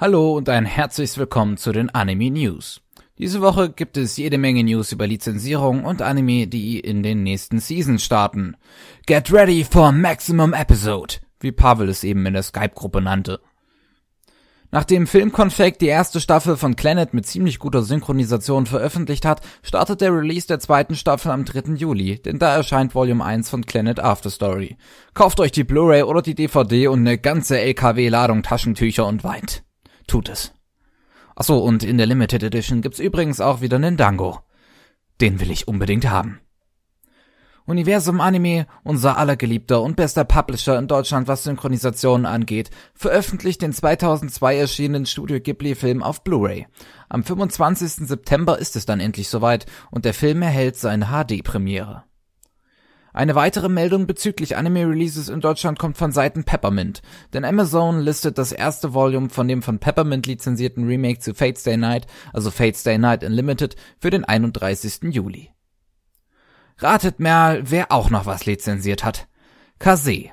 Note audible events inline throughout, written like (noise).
Hallo und ein herzliches Willkommen zu den Anime News. Diese Woche gibt es jede Menge News über Lizenzierung und Anime, die in den nächsten Seasons starten. Get ready for Maximum Episode, wie Pavel es eben in der Skype-Gruppe nannte. Nachdem Filmconfect die erste Staffel von Planet mit ziemlich guter Synchronisation veröffentlicht hat, startet der Release der zweiten Staffel am 3. Juli, denn da erscheint Volume 1 von Planet After Story. Kauft euch die Blu-ray oder die DVD und eine ganze LKW-Ladung Taschentücher und weint. Tut es. Achso, und in der Limited Edition gibt's übrigens auch wieder einen Dango. Den will ich unbedingt haben. Universum Anime, unser allergeliebter und bester Publisher in Deutschland, was Synchronisationen angeht, veröffentlicht den 2002 erschienenen Studio Ghibli-Film auf Blu-ray. Am 25. September ist es dann endlich soweit und der Film erhält seine HD-Premiere. Eine weitere Meldung bezüglich Anime-Releases in Deutschland kommt von Seiten Peppermint, denn Amazon listet das erste Volume von dem von Peppermint lizenzierten Remake zu Fate's Day Night, also Fate's Day Night Unlimited, für den 31. Juli. Ratet mal, wer auch noch was lizenziert hat. Kase.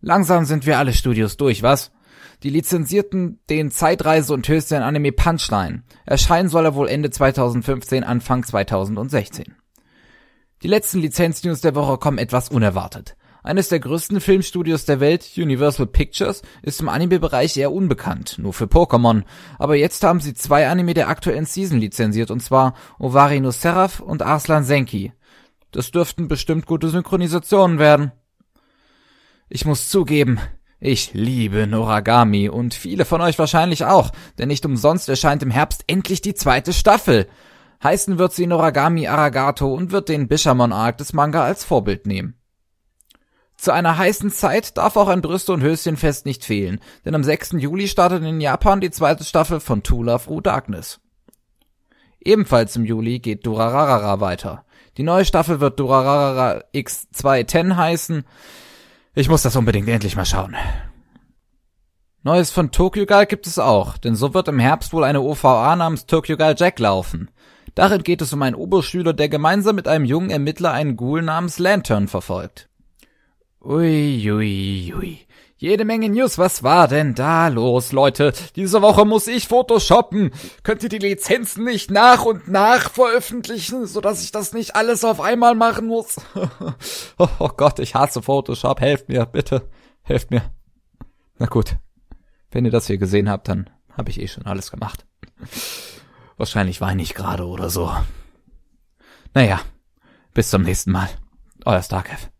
Langsam sind wir alle Studios durch, was? Die lizenzierten den Zeitreise und höchsten Anime Punchline. Erscheinen soll er wohl Ende 2015, Anfang 2016. Die letzten Lizenznews der Woche kommen etwas unerwartet. Eines der größten Filmstudios der Welt, Universal Pictures, ist im Anime-Bereich eher unbekannt, nur für Pokémon. Aber jetzt haben sie zwei Anime der aktuellen Season lizenziert, und zwar Ovari no Seraph und Arslan Senki. Das dürften bestimmt gute Synchronisationen werden. Ich muss zugeben, ich liebe Noragami und viele von euch wahrscheinlich auch, denn nicht umsonst erscheint im Herbst endlich die zweite Staffel. Heißen wird sie Noragami Aragato und wird den Bishamon-Arc des Manga als Vorbild nehmen. Zu einer heißen Zeit darf auch ein Brüste- und Höschenfest nicht fehlen, denn am 6. Juli startet in Japan die zweite Staffel von To Love Ru Darkness. Ebenfalls im Juli geht Durarara weiter. Die neue Staffel wird Durarara X210 heißen. Ich muss das unbedingt endlich mal schauen. Neues von Tokyo Gal gibt es auch, denn so wird im Herbst wohl eine OVA namens Tokyo Gal Jack laufen. Darin geht es um einen Oberschüler, der gemeinsam mit einem jungen Ermittler einen Ghoul namens Lantern verfolgt. Ui, ui, ui. Jede Menge News, was war denn da los, Leute? Diese Woche muss ich Photoshoppen. Könnt ihr die Lizenzen nicht nach und nach veröffentlichen, sodass ich das nicht alles auf einmal machen muss? (laughs) Oh, oh Gott, ich hasse Photoshop. Helft mir, bitte. Helft mir. Na gut. Wenn ihr das hier gesehen habt, dann habe ich eh schon alles gemacht. Wahrscheinlich weine ich gerade oder so. Naja, bis zum nächsten Mal. Euer Starkev.